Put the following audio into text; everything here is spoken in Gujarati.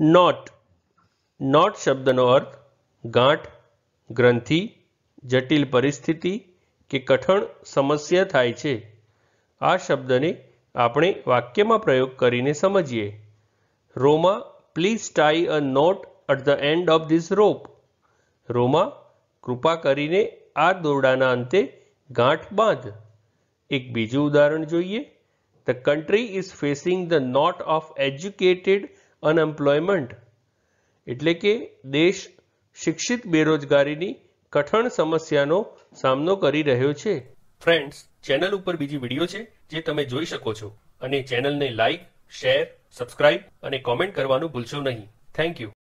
નોટ નોટ શબ્દનો અર્થ ગાંઠ ગ્રંથિ જટિલ પરિસ્થિતિ કે કઠણ સમસ્યા થાય છે આ શબ્દને આપણે વાક્યમાં પ્રયોગ કરીને સમજીએ Roma please tie a knot at the end of this rope Roma કૃપા કરીને આ દોરડાના અંતે ગાંઠ બાંધ એક બીજું ઉદાહરણ જોઈએ the country is facing the knot of educated unemployment એટલે કે દેશ શિક્ષિત બેરોજગારીની કઠણ સમસ્યાનો સામનો કરી રહ્યો છે ફ્રેન્ડ્સ ચેનલ ઉપર બીજી વિડીયો છે જે તમે જોઈ શકો છો અને ચેનલને લાઈક શેર સબસ્ક્રાઇબ અને કોમેન્ટ કરવાનું ભૂલશો નહીં થેન્ક યુ